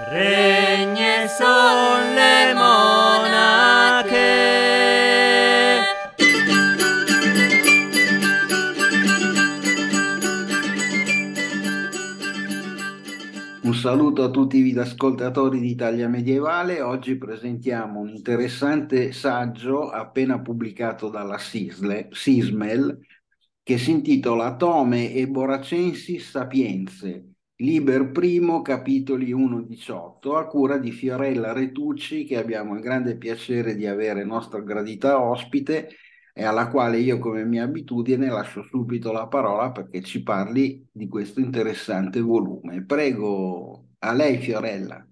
Regne son le monache. Un saluto a tutti gli ascoltatori di Italia Medievale. Oggi presentiamo un interessante saggio appena pubblicato dalla Sisle, Sismel che si intitola Tome e Boracensi Sapienze, Liber Primo, capitoli 1-18, a cura di Fiorella Retucci, che abbiamo il grande piacere di avere nostra gradita ospite e alla quale io, come mia abitudine, lascio subito la parola perché ci parli di questo interessante volume. Prego, a lei Fiorella.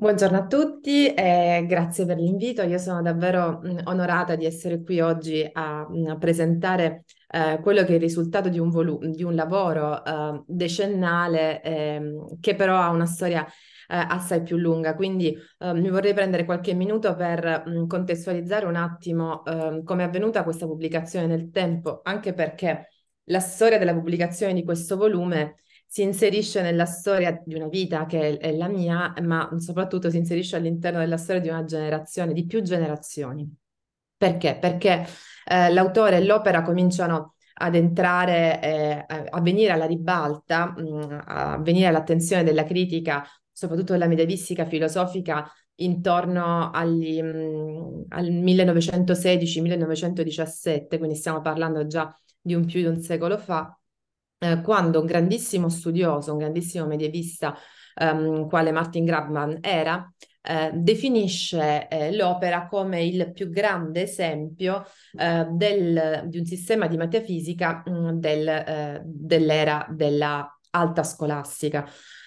Buongiorno a tutti e grazie per l'invito. Io sono davvero mm, onorata di essere qui oggi a, mm, a presentare eh, quello che è il risultato di un, volu- di un lavoro eh, decennale eh, che però ha una storia eh, assai più lunga. Quindi ehm, mi vorrei prendere qualche minuto per mh, mm, contestualizzare un attimo ehm, come è avvenuta questa pubblicazione nel tempo, anche perché la storia della pubblicazione di questo volume si inserisce nella storia di una vita che è, la mia, ma soprattutto si inserisce all'interno della storia di una generazione, di più generazioni. Perché? Perché eh, l'autore e l'opera cominciano ad entrare, eh, a venire alla ribalta, mh, mm, a venire all'attenzione della critica, soprattutto della medievistica filosofica, intorno agli, mh, mm, al 1916-1917, quindi stiamo parlando già di un più di un secolo fa, eh, quando un grandissimo studioso, un grandissimo medievista, ehm, quale Martin Grabman era, eh, definisce eh, l'opera come il più grande esempio eh, del, di un sistema di metafisica mh, mm, del, eh, dell'era della alta scolastica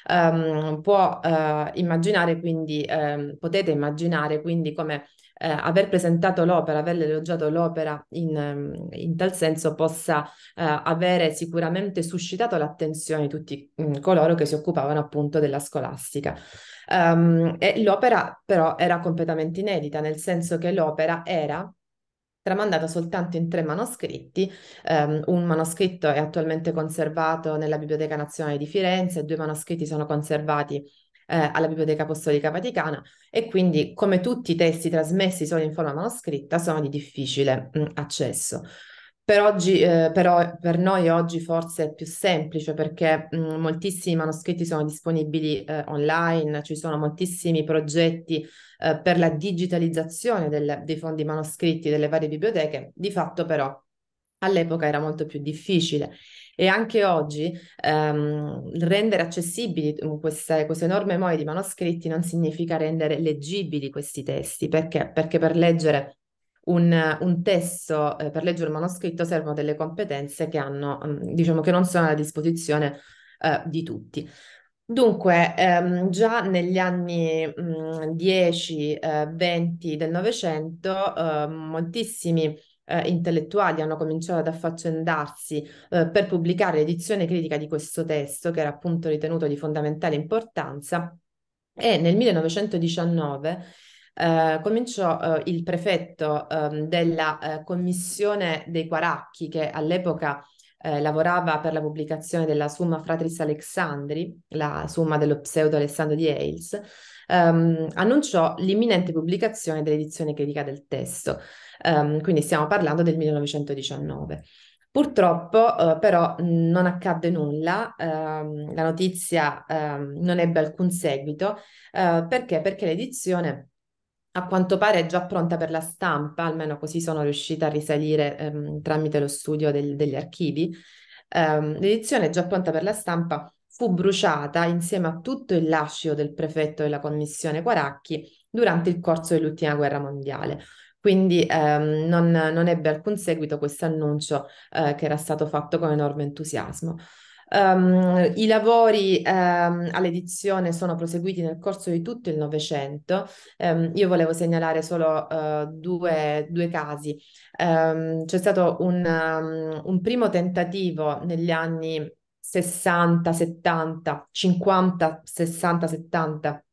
um, può uh, immaginare quindi, um, potete immaginare quindi come eh, aver presentato l'opera, aver elogiato l'opera in, ehm, in tal senso possa eh, avere sicuramente suscitato l'attenzione di tutti mh, mm, coloro che si occupavano appunto della scolastica. Um, l'opera però era completamente inedita, nel senso che l'opera era tramandata soltanto in tre manoscritti. Um, un manoscritto è attualmente conservato nella Biblioteca Nazionale di Firenze, due manoscritti sono conservati eh, alla Biblioteca Apostolica Vaticana e quindi come tutti i testi trasmessi solo in forma manoscritta sono di difficile mh, accesso. Per, oggi, eh, però, per noi oggi forse è più semplice perché mh, mm, moltissimi manoscritti sono disponibili eh, online, ci sono moltissimi progetti eh, per la digitalizzazione del, dei fondi manoscritti delle varie biblioteche, di fatto però all'epoca era molto più difficile. E anche oggi ehm, rendere accessibili mm, queste, queste enorme moie di manoscritti non significa rendere leggibili questi testi, perché? Perché per leggere un, un testo eh, per leggere un manoscritto servono delle competenze che hanno, mm, diciamo che non sono a disposizione eh, di tutti. Dunque, ehm, già negli anni 10-20 mm, eh, del Novecento, ehm, moltissimi eh, intellettuali hanno cominciato ad affaccendarsi eh, per pubblicare l'edizione critica di questo testo, che era appunto ritenuto di fondamentale importanza, e nel 1919 eh, cominciò eh, il prefetto ehm, eh, della commissione dei Quaracchi che all'epoca eh, lavorava per la pubblicazione della Summa Fratris Alexandri, la summa dello pseudo Alessandro di Hales, ehm, annunciò l'imminente pubblicazione dell'edizione critica del testo. Ehm, quindi stiamo parlando del 1919. Purtroppo eh, però non accadde nulla, eh, la notizia eh, non ebbe alcun seguito, eh, perché? Perché l'edizione a quanto pare è già pronta per la stampa, almeno così sono riuscita a risalire ehm, tramite lo studio del, degli archivi. Ehm, l'edizione già pronta per la stampa fu bruciata insieme a tutto il lascio del prefetto della commissione Quaracchi durante il corso dell'ultima guerra mondiale. Quindi ehm, non, non, ebbe alcun seguito questo annuncio eh, che era stato fatto con enorme entusiasmo. Um, I lavori um, all'edizione sono proseguiti nel corso di tutto il Novecento. Um, io volevo segnalare solo uh, due, due, casi. c'è stato un, un primo tentativo negli anni 60, 70, 50, 60, 70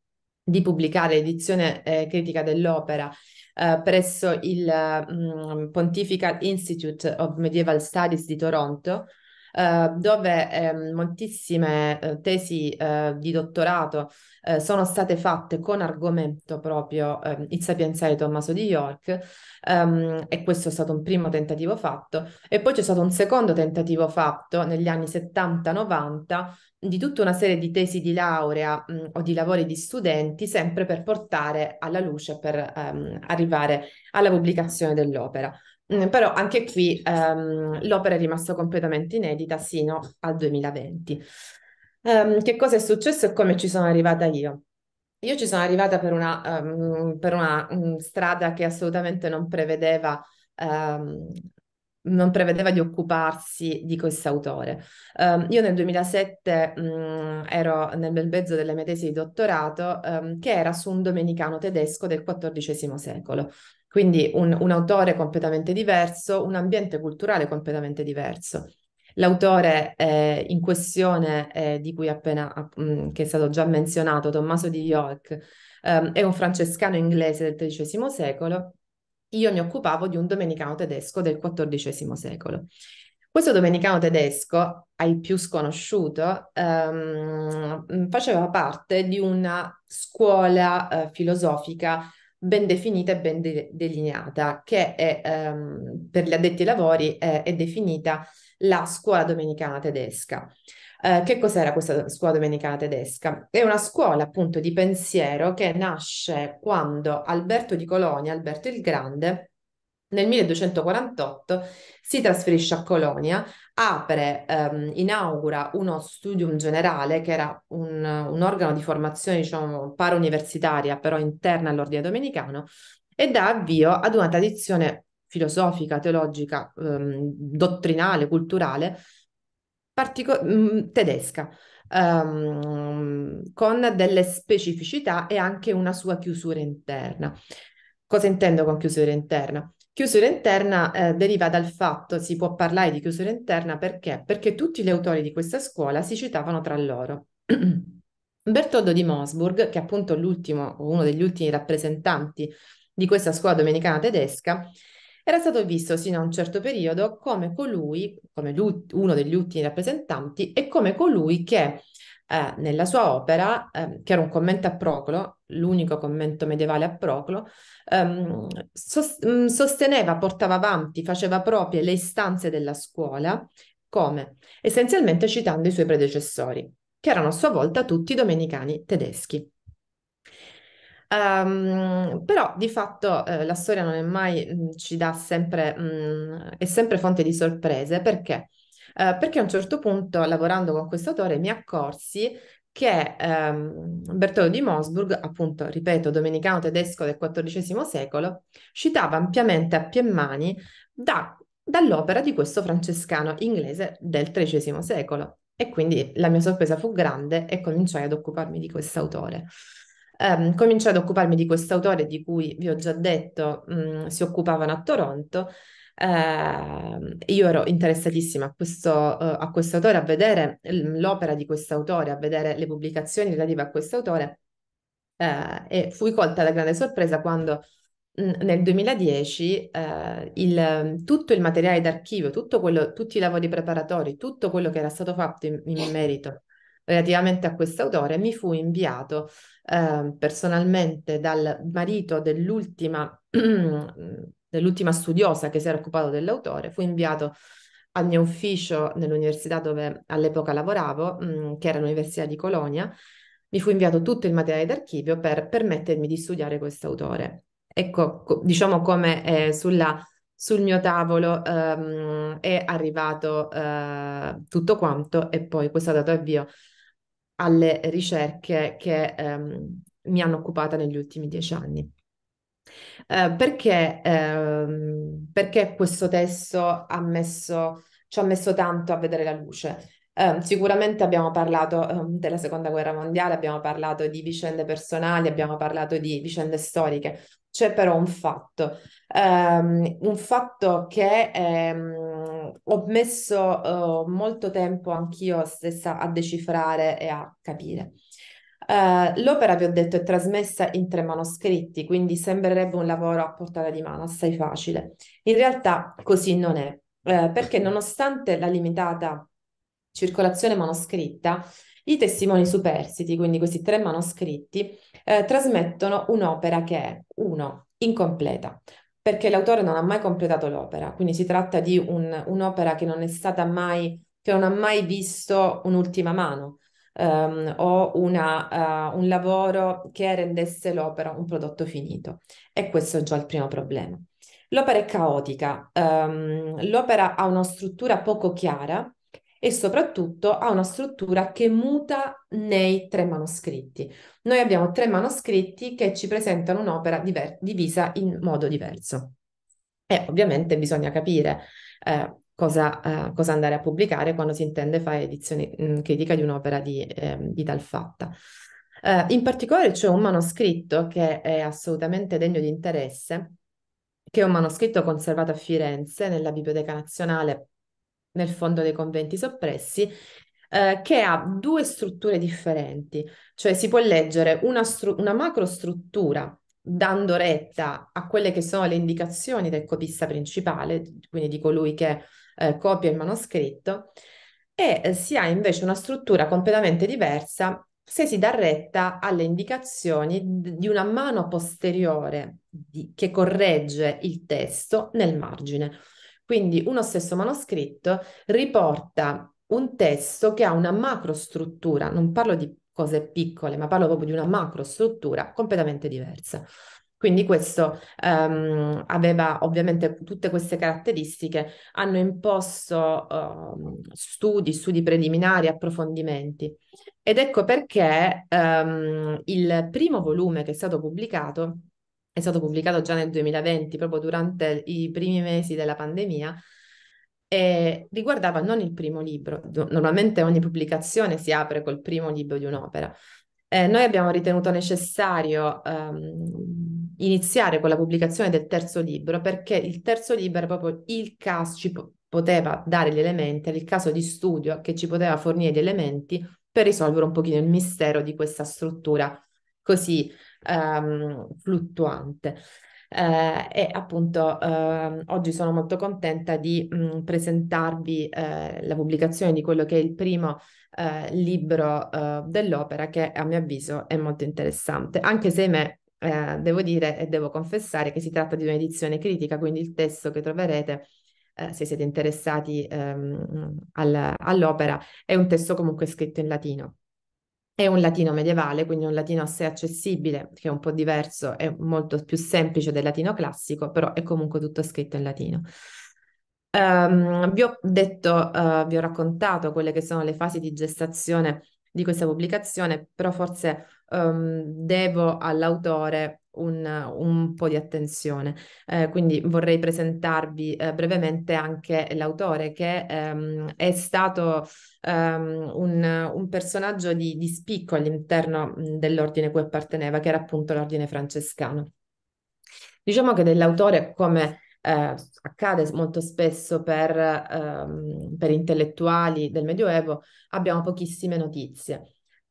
di pubblicare l'edizione eh, critica dell'opera eh, presso il mm, Pontifical Institute of Medieval Studies di Toronto, eh, dove eh, moltissime ehm, tesi ehm, di dottorato ehm, sono state fatte con argomento proprio Il sapienza di Tommaso di York ehm, e questo è stato un primo tentativo fatto e poi c'è stato un secondo tentativo fatto negli anni 70-90 di tutta una serie di tesi di laurea mh, o di lavori di studenti sempre per portare alla luce, per ehm, arrivare alla pubblicazione dell'opera. Mm, però anche qui ehm, l'opera è rimasta completamente inedita sino al 2020. Um, ehm, che cosa è successo e come ci sono arrivata io? Io ci sono arrivata per una, um, per una um, strada che assolutamente non prevedeva, ehm, non prevedeva di occuparsi di quest'autore. io nel 2007 mm, ero nel bel mezzo delle mie tesi di dottorato che era su un domenicano tedesco del XIV secolo. Quindi un, un autore completamente diverso, un ambiente culturale completamente diverso. L'autore eh, in questione, eh, di cui appena, mh, mm, che è stato già menzionato, Tommaso di York, ehm, è un francescano inglese del XIII secolo. Io mi occupavo di un domenicano tedesco del XIV secolo. Questo domenicano tedesco, ai più sconosciuto, ehm, faceva parte di una scuola eh, filosofica ben definita e ben de- delineata, che è, ehm, per gli addetti ai lavori è, è definita la scuola domenicana tedesca. Eh, che cos'era questa scuola domenicana tedesca? È una scuola appunto di pensiero che nasce quando Alberto di Colonia, Alberto il Grande, nel 1248 si trasferisce a Colonia, apre, ehm, inaugura uno studium generale che era un, un organo di formazione diciamo, para-universitaria, però interna all'ordine domenicano e dà avvio ad una tradizione filosofica, teologica, ehm, dottrinale, culturale partico- mh, mm, tedesca. Ehm, con delle specificità e anche una sua chiusura interna. Cosa intendo con chiusura interna? Chiusura interna eh, deriva dal fatto, si può parlare di chiusura interna perché? Perché tutti gli autori di questa scuola si citavano tra loro. Bertoldo di Mosburg, che è appunto l'ultimo o uno degli ultimi rappresentanti di questa scuola domenicana tedesca, era stato visto sino a un certo periodo come colui, come uno degli ultimi rappresentanti, e come colui che eh, nella sua opera, eh, che era un commento a Proclo, l'unico commento medievale a Proclo, ehm, sos- mm, sosteneva, portava avanti, faceva proprie le istanze della scuola, come? Essenzialmente citando i suoi predecessori, che erano a sua volta tutti domenicani tedeschi. Um, però di fatto eh, la storia non è mai, mh, mm, ci dà sempre, mh, mm, è sempre fonte di sorprese perché eh, perché a un certo punto, lavorando con questo autore, mi accorsi che ehm, Bertolo di Mosburg, appunto, ripeto, domenicano tedesco del XIV secolo, citava ampiamente a Piemmani da, dall'opera di questo francescano inglese del XIII secolo. E quindi la mia sorpresa fu grande e cominciai ad occuparmi di quest'autore. Um, cominciai ad occuparmi di quest'autore di cui vi ho già detto mh, mm, si occupavano a Toronto eh, io ero interessatissima a questo, uh, a questo autore, a vedere l'opera di quest'autore, a vedere le pubblicazioni relative a quest'autore eh, e fui colta da grande sorpresa quando mh, nel 2010 eh, il, tutto il materiale d'archivio, quello, tutti i lavori preparatori, tutto quello che era stato fatto in, in merito relativamente a quest'autore mi fu inviato eh, personalmente dal marito dell'ultima mm, dell'ultima studiosa che si era occupata dell'autore, fu inviato al mio ufficio nell'università dove all'epoca lavoravo, mm, che era l'Università di Colonia, mi fu inviato tutto il materiale d'archivio per permettermi di studiare questo autore. Ecco, diciamo come eh, sulla, sul mio tavolo ehm, è arrivato eh, tutto quanto e poi questo ha dato avvio alle ricerche che ehm, mi hanno occupata negli ultimi dieci anni. Eh, perché, eh, perché, questo testo ha messo, ci ha messo tanto a vedere la luce? Eh, sicuramente abbiamo parlato ehm, della seconda guerra mondiale, abbiamo parlato di vicende personali, abbiamo parlato di vicende storiche. C'è però un fatto, ehm, un fatto che ehm, ho messo eh, molto tempo anch'io stessa a decifrare e a capire. Eh, l'opera, vi ho detto, è trasmessa in tre manoscritti, quindi sembrerebbe un lavoro a portata di mano, assai facile. In realtà così non è, uh, perché nonostante la limitata circolazione manoscritta, i testimoni superstiti, quindi questi tre manoscritti, uh, trasmettono un'opera che è, uno, incompleta, perché l'autore non ha mai completato l'opera, quindi si tratta di un, un'opera che non è stata mai, che non ha mai visto un'ultima mano, um, o una, uh, un lavoro che rendesse l'opera un prodotto finito. E questo è già il primo problema. L'opera è caotica, um, l'opera ha una struttura poco chiara e soprattutto ha una struttura che muta nei tre manoscritti. Noi abbiamo tre manoscritti che ci presentano un'opera diver- divisa in modo diverso. E ovviamente bisogna capire eh, cosa, eh, cosa, andare a pubblicare quando si intende fare edizione mh, mm, critica di un'opera di, eh, di tal fatta. Eh, in particolare c'è un manoscritto che è assolutamente degno di interesse, che è un manoscritto conservato a Firenze nella Biblioteca Nazionale nel fondo dei conventi soppressi, eh, che ha due strutture differenti, cioè si può leggere una, stru- una macrostruttura dando retta a quelle che sono le indicazioni del copista principale, quindi di colui che eh, copia il manoscritto, e eh, si ha invece una struttura completamente diversa se si dà retta alle indicazioni di una mano posteriore di, che corregge il testo nel margine. Quindi uno stesso manoscritto riporta un testo che ha una macrostruttura, non parlo di cose piccole, ma parlo proprio di una macrostruttura completamente diversa. Quindi questo um, aveva ovviamente tutte queste caratteristiche, hanno imposto um, studi, studi preliminari, approfondimenti. Ed ecco perché um, il primo volume che è stato pubblicato, è stato pubblicato già nel 2020, proprio durante i primi mesi della pandemia, e riguardava non il primo libro, normalmente ogni pubblicazione si apre col primo libro di un'opera, eh, noi abbiamo ritenuto necessario ehm, iniziare con la pubblicazione del terzo libro perché il terzo libro è proprio il caso, ci po- poteva dare gli elementi, era il caso di studio che ci poteva fornire gli elementi per risolvere un pochino il mistero di questa struttura così ehm, fluttuante eh, e appunto eh, oggi sono molto contenta di mh, mm, presentarvi eh, la pubblicazione di quello che è il primo eh, libro eh, dell'opera che a mio avviso è molto interessante, anche se me eh, devo dire e devo confessare che si tratta di un'edizione critica, quindi il testo che troverete se siete interessati ehm, al, all'opera, è un testo comunque scritto in latino. È un latino medievale, quindi un latino assai accessibile, che è un po' diverso, è molto più semplice del latino classico, però è comunque tutto scritto in latino. Um, vi ho detto, uh, vi ho raccontato quelle che sono le fasi di gestazione di questa pubblicazione, però forse um, devo all'autore un, un, po' di attenzione. Eh, quindi vorrei presentarvi eh, brevemente anche l'autore che ehm, è stato ehm, un, un, personaggio di, di spicco all'interno dell'ordine cui apparteneva, che era appunto l'ordine francescano. Diciamo che dell'autore come eh, accade molto spesso per, ehm, per intellettuali del Medioevo, abbiamo pochissime notizie.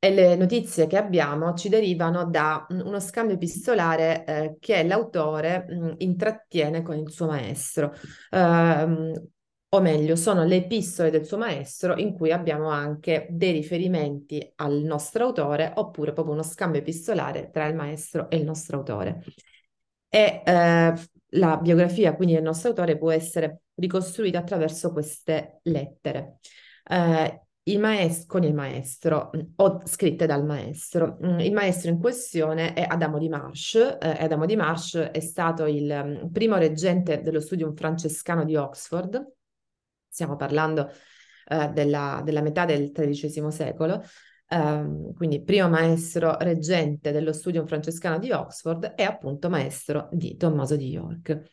E le notizie che abbiamo ci derivano da uno scambio epistolare eh, che l'autore mh, mm, intrattiene con il suo maestro. Eh, o meglio, sono le epistole del suo maestro in cui abbiamo anche dei riferimenti al nostro autore, oppure proprio uno scambio epistolare tra il maestro e il nostro autore. E eh, la biografia, quindi, del nostro autore può essere ricostruita attraverso queste lettere. Eh, il maestro, con il maestro mm, o scritte dal maestro. Mm, il maestro in questione è Adamo di Marsh. Eh, Adamo di Marsh è stato il mm, primo reggente dello studium francescano di Oxford. Stiamo parlando eh, della, della, metà del XIII secolo. Um, quindi primo maestro reggente dello studium francescano di Oxford e appunto maestro di Tommaso di York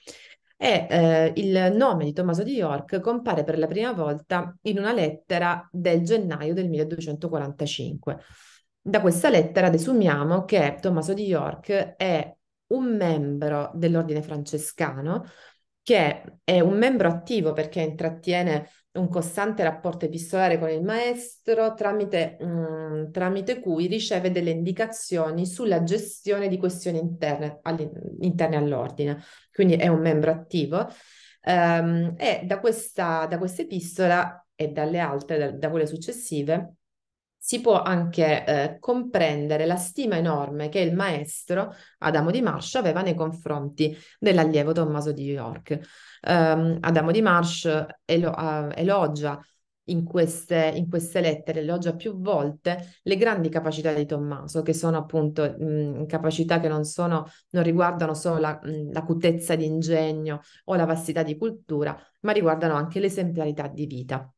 e eh, il nome di Tommaso di York compare per la prima volta in una lettera del gennaio del 1245. Da questa lettera desumiamo che Tommaso di York è un membro dell'ordine francescano che è un membro attivo perché intrattiene un costante rapporto epistolare con il maestro tramite, mh, mm, tramite cui riceve delle indicazioni sulla gestione di questioni interne, interne all'ordine, quindi è un membro attivo um, e da questa, da questa epistola e dalle altre, da, da quelle successive, si può anche eh, comprendere la stima enorme che il maestro Adamo di Marsh aveva nei confronti dell'allievo Tommaso di York. Um, Adamo di Marsh elo- uh, elogia in queste, in queste, lettere elogia più volte le grandi capacità di Tommaso, che sono appunto mh, capacità che non, sono, non riguardano solo la, mh, l'acutezza di ingegno o la vastità di cultura, ma riguardano anche l'esemplarità di vita.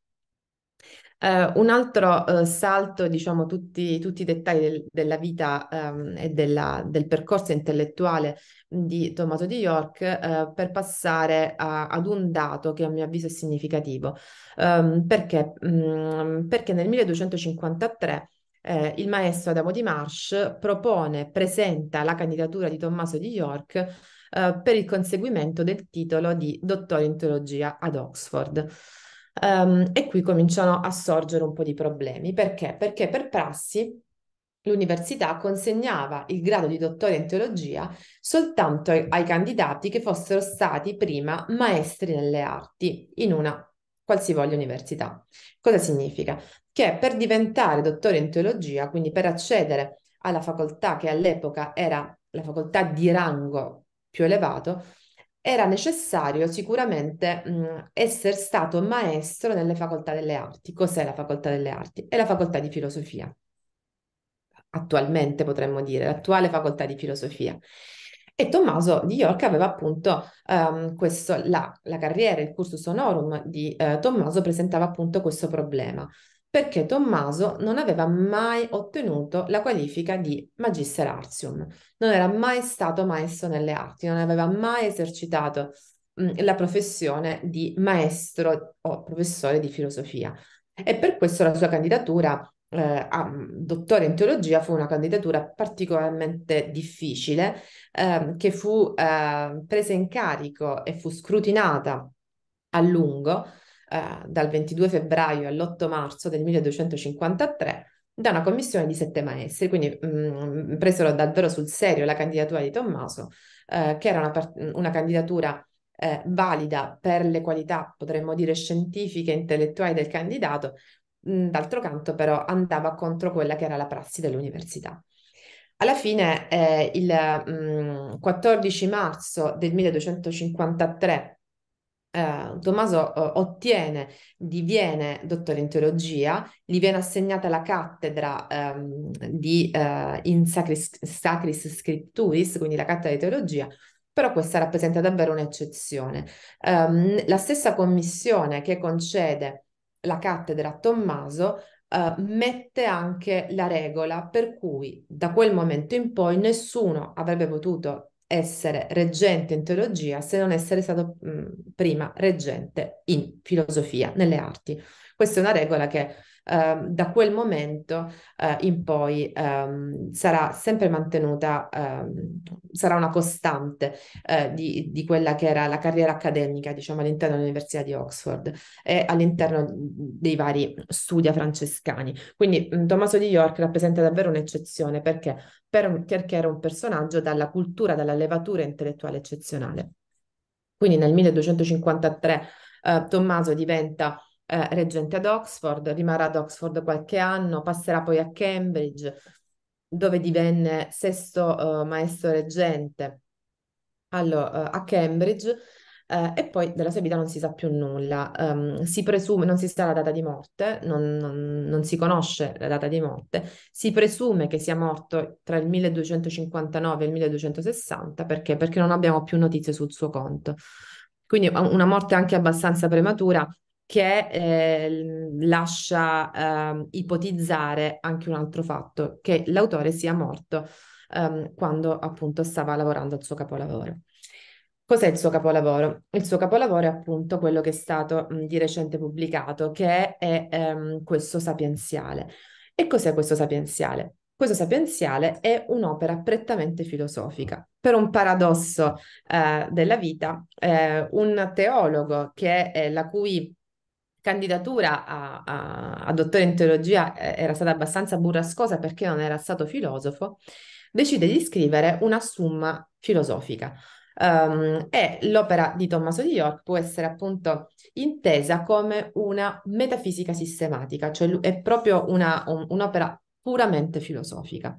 Uh, un altro uh, salto, diciamo, tutti, tutti i dettagli del, della vita um, e della, del percorso intellettuale di Tommaso di York uh, per passare a, ad un dato che a mio avviso è significativo. Um, perché? Um, perché nel 1253 eh, il maestro Adamo di Marsh propone, presenta la candidatura di Tommaso di York eh, per il conseguimento del titolo di dottore in teologia ad Oxford. Um, e qui cominciano a sorgere un po' di problemi. Perché? Perché per prassi l'università consegnava il grado di dottore in teologia soltanto ai, ai candidati che fossero stati prima maestri nelle arti in una qualsivoglia università. Cosa significa? Che per diventare dottore in teologia, quindi per accedere alla facoltà che all'epoca era la facoltà di rango più elevato, era necessario sicuramente mh, essere stato maestro nelle facoltà delle arti. Cos'è la facoltà delle arti? È la facoltà di filosofia. Attualmente potremmo dire, l'attuale facoltà di filosofia. E Tommaso di York aveva appunto um, questo, la, la, carriera, il cursus honorum di uh, Tommaso presentava appunto questo problema perché Tommaso non aveva mai ottenuto la qualifica di Magister Artium, non era mai stato maestro nelle arti, non aveva mai esercitato la professione di maestro o professore di filosofia. E per questo la sua candidatura eh, a dottore in teologia fu una candidatura particolarmente difficile, eh, che fu eh, presa in carico e fu scrutinata a lungo eh, dal 22 febbraio all'8 marzo del 1253 da una commissione di sette maestri, quindi mh, mm, presero davvero sul serio la candidatura di Tommaso, eh, che era una, una candidatura eh, valida per le qualità, potremmo dire, scientifiche e intellettuali del candidato, mh, mm, d'altro canto però andava contro quella che era la prassi dell'università. Alla fine, eh, il mh, mm, 14 marzo del 1253, eh, Tommaso ottiene, diviene dottore in teologia, gli viene assegnata la cattedra ehm, di, eh, in sacris, sacris, Scripturis, quindi la cattedra di teologia, però questa rappresenta davvero un'eccezione. Um, la stessa commissione che concede la cattedra a Tommaso Uh, mette anche la regola per cui da quel momento in poi nessuno avrebbe potuto essere reggente in teologia se non essere stato mh, prima reggente in filosofia, nelle arti. Questa è una regola che Ehm, da quel momento eh, in poi ehm, sarà sempre mantenuta, ehm, sarà una costante eh, di, di, quella che era la carriera accademica, diciamo, all'interno dell'Università di Oxford e all'interno dei vari studi francescani. Quindi mm, Tommaso di York rappresenta davvero un'eccezione perché? Per, perché era un personaggio dalla cultura, dalla levatura intellettuale eccezionale. Quindi nel 1253 eh, Tommaso diventa eh, reggente ad Oxford, rimarrà ad Oxford qualche anno, passerà poi a Cambridge, dove divenne sesto eh, maestro reggente allora, eh, a Cambridge. Eh, e poi della sua vita non si sa più nulla, um, si presume, non si sa la data di morte, non, non, non si conosce la data di morte, si presume che sia morto tra il 1259 e il 1260 perché? Perché non abbiamo più notizie sul suo conto. Quindi una morte anche abbastanza prematura, che eh, lascia eh, ipotizzare anche un altro fatto, che l'autore sia morto ehm, quando appunto stava lavorando al suo capolavoro. Cos'è il suo capolavoro? Il suo capolavoro è appunto quello che è stato mh, di recente pubblicato, che è ehm, questo sapienziale. E cos'è questo sapienziale? Questo sapienziale è un'opera prettamente filosofica. Per un paradosso eh, della vita, eh, un teologo che, è la cui candidatura a, a, a dottore in teologia eh, era stata abbastanza burrascosa perché non era stato filosofo, decide di scrivere una summa filosofica. Um, e l'opera di Tommaso di York può essere appunto intesa come una metafisica sistematica, cioè è proprio una, un, un'opera puramente filosofica.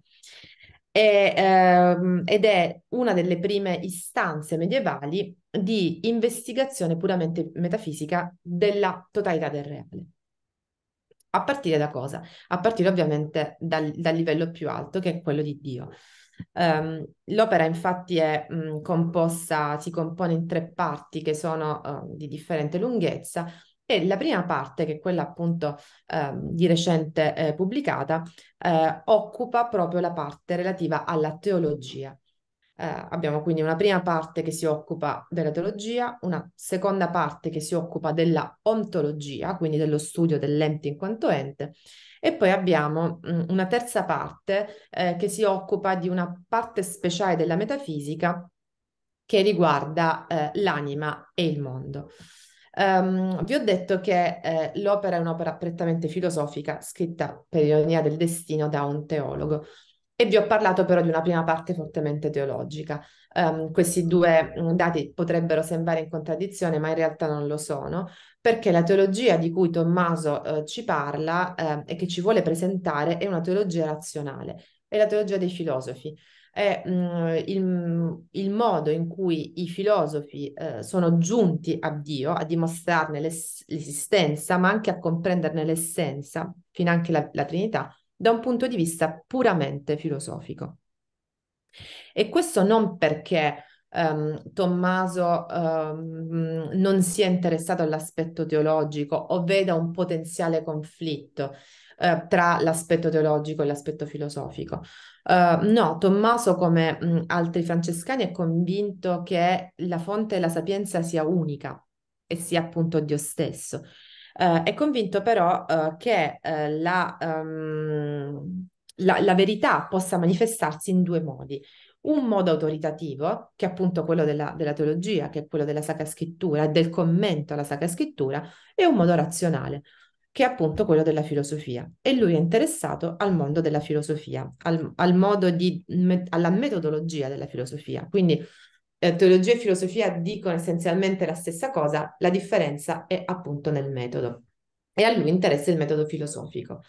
E, ehm, ed è una delle prime istanze medievali di investigazione puramente metafisica della totalità del reale. A partire da cosa? A partire ovviamente dal, dal livello più alto che è quello di Dio. Um, l'opera infatti è mh, composta, si compone in tre parti che sono uh, di differente lunghezza e la prima parte, che è quella appunto eh, di recente eh, pubblicata, eh, occupa proprio la parte relativa alla teologia. Eh, abbiamo quindi una prima parte che si occupa della teologia, una seconda parte che si occupa della ontologia, quindi dello studio dell'ente in quanto ente, e poi abbiamo mh, mm, una terza parte eh, che si occupa di una parte speciale della metafisica che riguarda eh, l'anima e il mondo. Um, vi ho detto che eh, l'opera è un'opera prettamente filosofica, scritta per ironia del destino da un teologo. E vi ho parlato però di una prima parte fortemente teologica. Um, questi due mm, dati potrebbero sembrare in contraddizione, ma in realtà non lo sono, perché la teologia di cui Tommaso eh, ci parla eh, e che ci vuole presentare è una teologia razionale, è la teologia dei filosofi. È mh, mm, il, il, modo in cui i filosofi eh, sono giunti a Dio, a dimostrarne l'es- l'esistenza, ma anche a comprenderne l'essenza, fino anche la, la Trinità, da un punto di vista puramente filosofico. E questo non perché um, Tommaso um, non sia interessato all'aspetto teologico o veda un potenziale conflitto eh, tra l'aspetto teologico e l'aspetto filosofico. Uh, no, Tommaso, come mh, mm, altri francescani, è convinto che la fonte della sapienza sia unica e sia appunto Dio stesso Uh, è convinto però uh, che uh, la, um, la, la, verità possa manifestarsi in due modi. Un modo autoritativo, che è appunto quello della, della teologia, che è quello della Sacra Scrittura, del commento alla Sacra Scrittura, e un modo razionale, che è appunto quello della filosofia. E lui è interessato al mondo della filosofia, al, al modo di, alla metodologia della filosofia. Quindi eh, teologia e filosofia dicono essenzialmente la stessa cosa, la differenza è appunto nel metodo. E a lui interessa il metodo filosofico.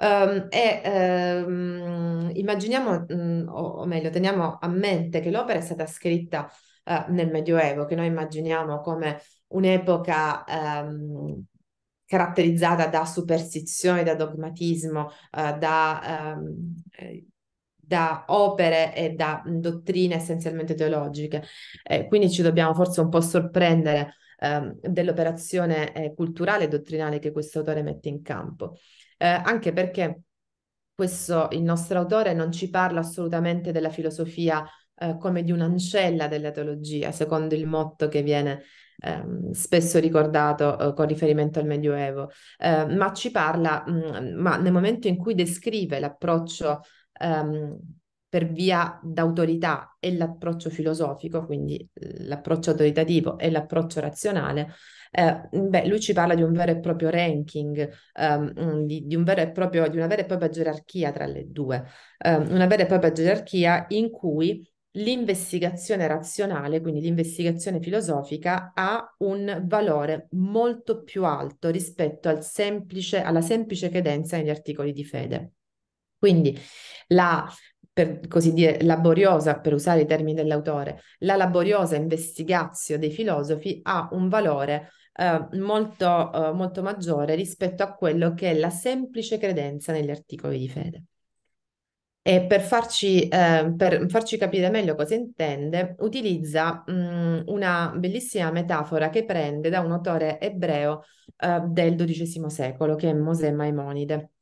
Um, e um, immaginiamo, um, o, o, meglio, teniamo a mente che l'opera è stata scritta uh, nel Medioevo, che noi immaginiamo come un'epoca ehm, caratterizzata da superstizioni, da dogmatismo, uh, da eh, da opere e da dottrine essenzialmente teologiche. Eh, quindi ci dobbiamo forse un po' sorprendere eh, dell'operazione eh, culturale e dottrinale che questo autore mette in campo, eh, anche perché questo il nostro autore non ci parla assolutamente della filosofia eh, come di un'ancella della teologia, secondo il motto che viene Ehm, spesso ricordato eh, con riferimento al Medioevo, eh, ma ci parla, mh, ma nel momento in cui descrive l'approccio um, per via d'autorità e l'approccio filosofico, quindi eh, l'approccio autoritativo e l'approccio razionale, eh, beh, lui ci parla di un vero e proprio ranking, um, di, di, un proprio, di, una vera e propria gerarchia tra le due, um, una vera e propria gerarchia in cui l'investigazione razionale, quindi l'investigazione filosofica, ha un valore molto più alto rispetto al semplice, alla semplice credenza negli articoli di fede. Quindi la, per così dire, laboriosa, per usare i termini dell'autore, la laboriosa investigazio dei filosofi ha un valore eh, molto, eh, molto maggiore rispetto a quello che è la semplice credenza negli articoli di fede. E per farci, eh, per farci, capire meglio cosa intende, utilizza mh, mm, una bellissima metafora che prende da un autore ebreo eh, del XII secolo, che è Mosè Maimonide.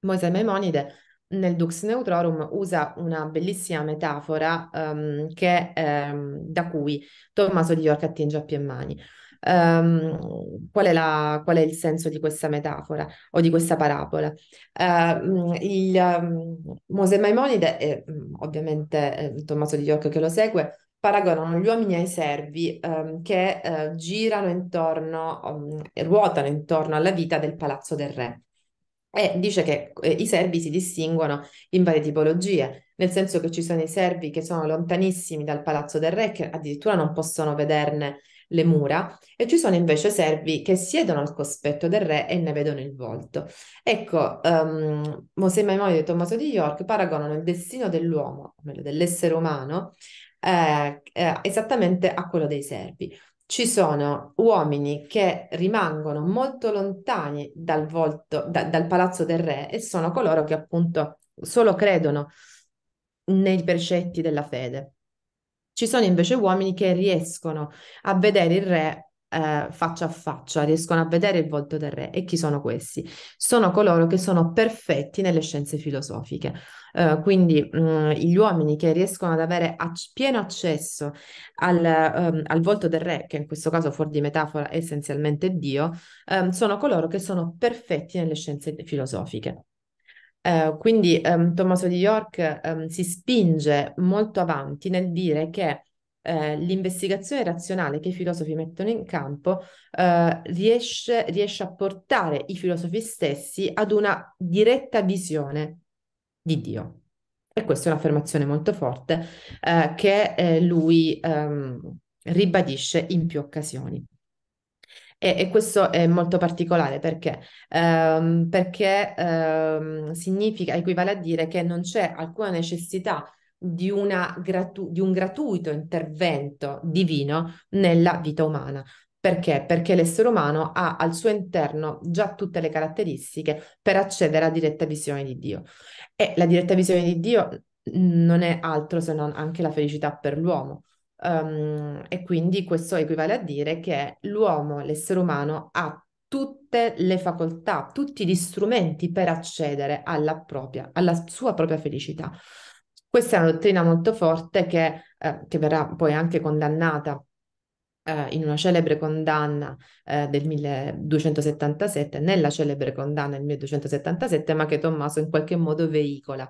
Mosè Maimonide nel Dux Neutrorum usa una bellissima metafora um, che, um, da cui Tommaso di York attinge a pie mani. Um, qual, è la, qual, è il senso di questa metafora o di questa parabola? Uh, il, um, Mose Maimonide e mm, ovviamente eh, Tommaso di York che lo segue paragonano gli uomini ai servi um, che uh, girano intorno, um, ruotano intorno alla vita del palazzo del re. E dice che eh, i servi si distinguono in varie tipologie, nel senso che ci sono i servi che sono lontanissimi dal palazzo del re, che addirittura non possono vederne le mura, e ci sono invece servi che siedono al cospetto del re e ne vedono il volto. Ecco, um, Mosè Maimoni e Tommaso di York paragonano il destino dell'uomo, o meglio dell'essere umano, eh, eh, esattamente a quello dei servi ci sono uomini che rimangono molto lontani dal, volto, da, dal palazzo del re e sono coloro che appunto solo credono nei precetti della fede. Ci sono invece uomini che riescono a vedere il re eh, faccia a faccia, riescono a vedere il volto del re. E chi sono questi? Sono coloro che sono perfetti nelle scienze filosofiche. Eh, quindi mh, gli uomini che riescono ad avere ac- pieno accesso al, um, al, volto del re, che in questo caso fuori di metafora è essenzialmente Dio, um, sono coloro che sono perfetti nelle scienze filosofiche. Uh, quindi um, Tommaso di York si spinge molto avanti nel dire che eh, l'investigazione razionale che i filosofi mettono in campo eh, riesce, riesce, a portare i filosofi stessi ad una diretta visione di Dio. E questa è un'affermazione molto forte eh, che eh, lui ehm, ribadisce in più occasioni. E, e, questo è molto particolare perché, ehm, perché ehm, significa, equivale a dire che non c'è alcuna necessità di, gratu- di, un gratuito intervento divino nella vita umana. Perché? Perché l'essere umano ha al suo interno già tutte le caratteristiche per accedere a diretta visione di Dio. E la diretta visione di Dio mhmm, non è altro se non anche la felicità per l'uomo. Um, e quindi questo equivale a dire che l'uomo, l'essere umano, ha tutte le facoltà, tutti gli strumenti per accedere alla, propria, alla sua propria felicità. Questa è una dottrina molto forte che, eh, che verrà poi anche condannata eh, in una celebre condanna eh, del 1277, nella celebre condanna del 1277, ma che Tommaso in qualche modo veicola.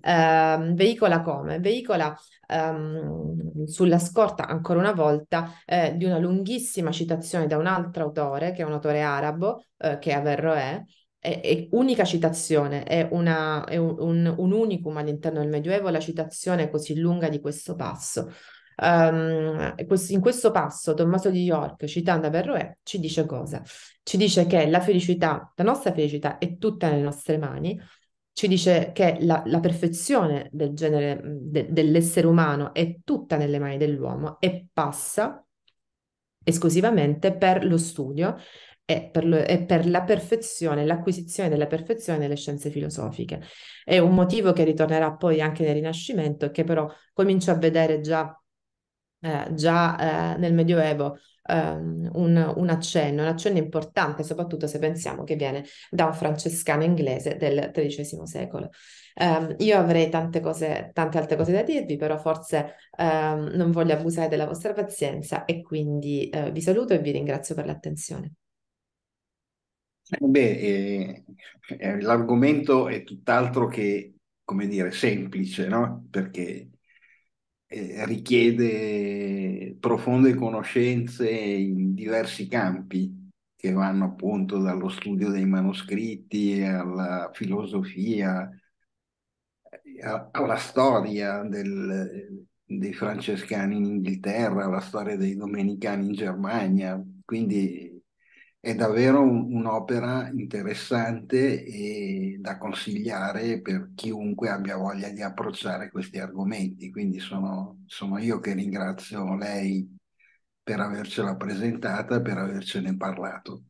Eh, veicola come? Veicola ehm, sulla scorta, ancora una volta, eh, di una lunghissima citazione da un altro autore, che è un autore arabo, eh, che è Averroè, è, è, unica citazione, è, una, è un, un, un, unicum all'interno del Medioevo la citazione così lunga di questo passo. Um, in questo passo Tommaso di York, citando Averroè, ci dice cosa? Ci dice che la felicità, la nostra felicità è tutta nelle nostre mani, ci dice che la, la perfezione del genere, de, dell'essere umano è tutta nelle mani dell'uomo e passa esclusivamente per lo studio e per, lo, e per la perfezione, l'acquisizione della perfezione nelle scienze filosofiche. È un motivo che ritornerà poi anche nel Rinascimento e che però comincia a vedere già eh, già eh, nel Medioevo ehm, un, un, accenno, un accenno importante soprattutto se pensiamo che viene da un francescano inglese del XIII secolo. Um, io avrei tante cose, tante altre cose da dirvi, però forse um, non voglio abusare della vostra pazienza e quindi uh, vi saluto e vi ringrazio per l'attenzione. Beh, eh, eh, l'argomento è tutt'altro che, come dire, semplice, no? Perché eh, richiede profonde conoscenze in diversi campi che vanno appunto dallo studio dei manoscritti alla filosofia, eh, alla storia del, dei francescani in Inghilterra, alla storia dei domenicani in Germania, quindi è davvero un'opera interessante e da consigliare per chiunque abbia voglia di approcciare questi argomenti. Quindi sono, sono io che ringrazio lei per avercela presentata, per avercene parlato.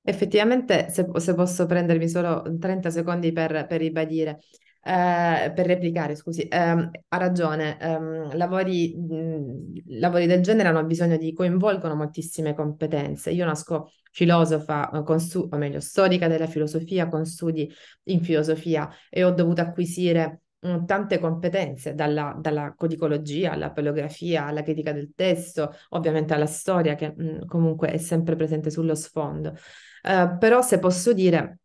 Effettivamente, se, se, posso prendermi solo 30 secondi per, per ribadire, eh, per replicare, scusi, ehm, ha ragione, ehm, lavori, mh, mhmm, lavori, del genere hanno bisogno di coinvolgono moltissime competenze. Io nasco filosofa, eh, consu- o meglio, storica della filosofia, con studi in filosofia e ho dovuto acquisire tante competenze, dalla, dalla, codicologia alla paleografia, alla critica del testo, ovviamente alla storia che mh, comunque è sempre presente sullo sfondo. Eh, però se posso dire,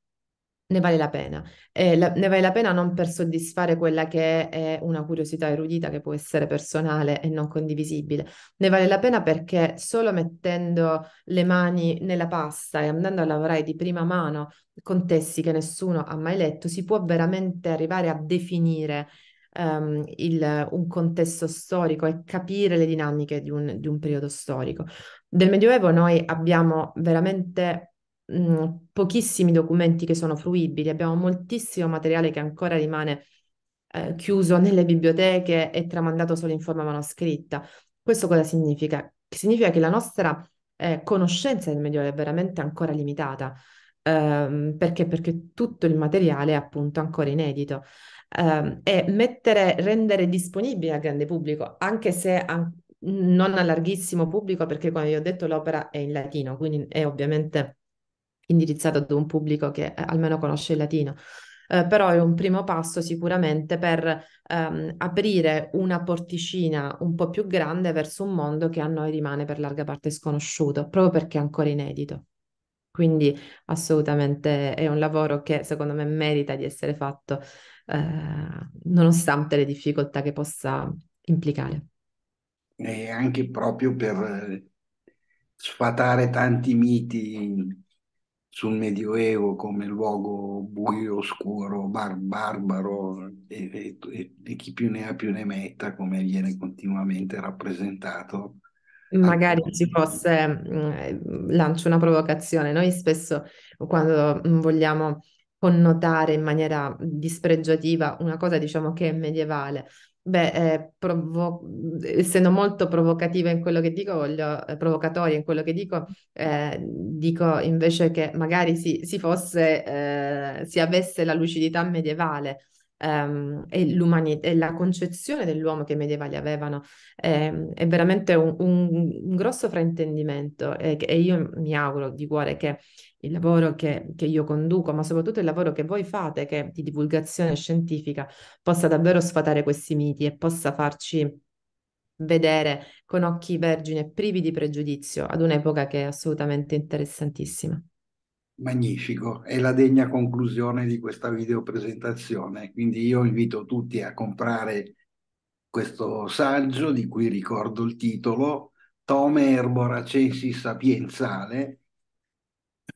ne vale la pena. Eh, la, ne vale la pena non per soddisfare quella che è una curiosità erudita che può essere personale e non condivisibile, ne vale la pena perché solo mettendo le mani nella pasta e andando a lavorare di prima mano con testi che nessuno ha mai letto, si può veramente arrivare a definire um, il, un contesto storico e capire le dinamiche di un, di un periodo storico. Del Medioevo noi abbiamo veramente pochissimi documenti che sono fruibili, abbiamo moltissimo materiale che ancora rimane eh, chiuso nelle biblioteche e tramandato solo in forma manoscritta. Questo cosa significa? Significa che la nostra eh, conoscenza del Medioevo è veramente ancora limitata. Um, perché? Perché tutto il materiale è appunto ancora inedito. Um, e mettere, rendere disponibile al grande pubblico, anche se an- non a larghissimo pubblico, perché come vi ho detto l'opera è in latino, quindi è ovviamente indirizzato ad un pubblico che eh, almeno conosce il latino. Eh, però è un primo passo sicuramente per ehm, aprire una porticina un po' più grande verso un mondo che a noi rimane per larga parte sconosciuto, proprio perché è ancora inedito. Quindi assolutamente è un lavoro che secondo me merita di essere fatto, eh, nonostante le difficoltà che possa implicare. E anche proprio per eh, sfatare tanti miti sul Medioevo come luogo buio, oscuro, bar- barbaro e, e, e, chi più ne ha più ne metta, come viene continuamente rappresentato. Magari ci fosse, mm, lancio una provocazione, noi spesso quando mm, vogliamo connotare in maniera dispregiativa una cosa diciamo che è medievale, Beh, eh, provo- essendo molto provocativa in quello che dico, voglio, eh, provocatoria in quello che dico, eh, dico invece che magari si, si fosse, eh, si avesse la lucidità medievale, ehm, e, e, la concezione dell'uomo che i medievali avevano ehm, è veramente un, un, grosso fraintendimento e, e, io mi auguro di cuore che il lavoro che, che, io conduco, ma soprattutto il lavoro che voi fate, che di divulgazione scientifica, possa davvero sfatare questi miti e possa farci vedere con occhi vergini e privi di pregiudizio ad un'epoca che è assolutamente interessantissima magnifico, è la degna conclusione di questa videopresentazione. Quindi io invito tutti a comprare questo saggio di cui ricordo il titolo, Tome Erboracensis Sapienzale,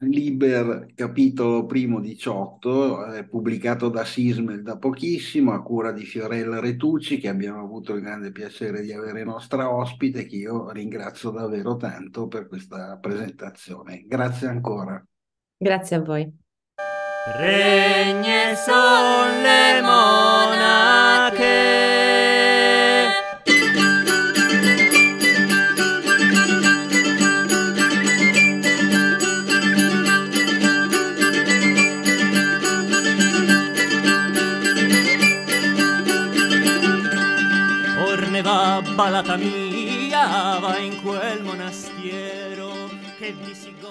Liber capitolo primo 18, eh, pubblicato da Sismel da pochissimo, a cura di Fiorella Retucci, che abbiamo avuto il grande piacere di avere nostra ospite, che io ringrazio davvero tanto per questa presentazione. Grazie ancora. Grazie a voi. Regne son le monache. balata mia va in quel monastiero che vi si